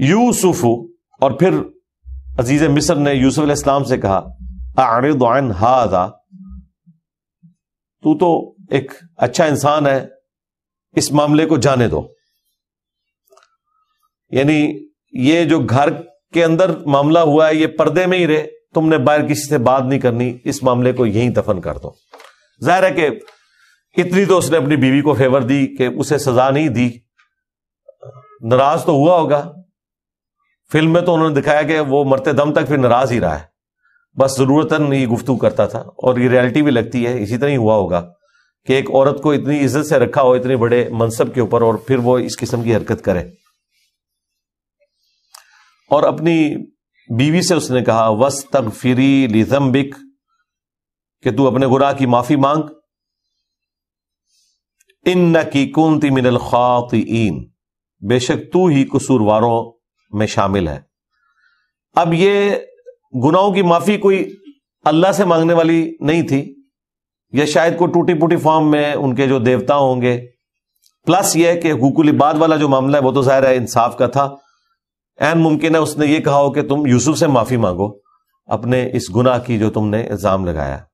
यूसुफ और फिर अजीज मिसर ने यूसुफ इस्लाम से कहा आन हादा तू तो एक अच्छा इंसान है इस मामले को जाने दो यानी ये जो घर के अंदर मामला हुआ है ये पर्दे में ही रहे तुमने बाहर किसी से बात नहीं करनी इस मामले को यहीं दफन कर दो जाहिर है कि इतनी तो उसने अपनी बीवी को फेवर दी कि उसे सजा नहीं दी नाराज तो हुआ होगा फिल्म में तो उन्होंने दिखाया कि वो मरते दम तक फिर नाराज ही रहा है बस ज़रूरतन ये गुफ्तु करता था और ये रियलिटी भी लगती है इसी तरह ही हुआ होगा कि एक औरत को इतनी इज्जत से रखा हो इतने बड़े मनसब के ऊपर और फिर वो इस किस्म की हरकत करे और अपनी बीवी से उसने कहा वस तक फिरी लिजम्बिक कि तू अपने गुनाह की माफी मांग इन न की कुंती मिनल खातीन बेशक तू ही कसूरवारों में शामिल है अब ये गुनाहों की माफी कोई अल्लाह से मांगने वाली नहीं थी यह शायद कोई टूटी फूटी फॉर्म में उनके जो देवता होंगे प्लस यह कि हुकुल इबाद वाला जो मामला है वो तो जाहिर है इंसाफ का था एन मुमकिन है उसने ये कहा हो कि तुम यूसुफ से माफी मांगो अपने इस गुनाह की जो तुमने इल्जाम लगाया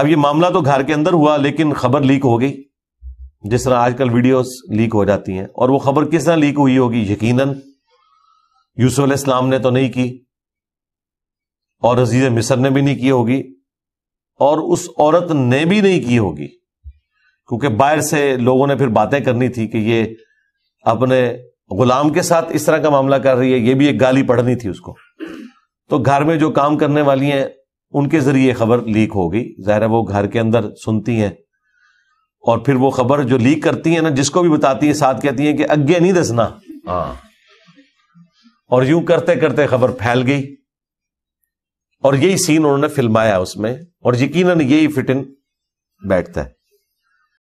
अब ये मामला तो घर के अंदर हुआ लेकिन खबर लीक हो गई जिस तरह आजकल वीडियोस लीक हो जाती हैं और वो खबर किस तरह लीक हुई होगी यकीनन यूसुफ इस्लाम ने तो नहीं की और अजीज मिसर ने भी नहीं की होगी और उस औरत ने भी नहीं की होगी क्योंकि बाहर से लोगों ने फिर बातें करनी थी कि ये अपने गुलाम के साथ इस तरह का मामला कर रही है ये भी एक गाली पढ़नी थी उसको तो घर में जो काम करने वाली हैं उनके जरिए खबर लीक होगी जाहिर है वो घर के अंदर सुनती हैं और फिर वो खबर जो लीक करती है ना जिसको भी बताती है साथ कहती है कि अग्ञे नहीं दसना हाँ और यूं करते करते खबर फैल गई और यही सीन उन्होंने फिल्माया उसमें और यकीनन यही फिटिन बैठता है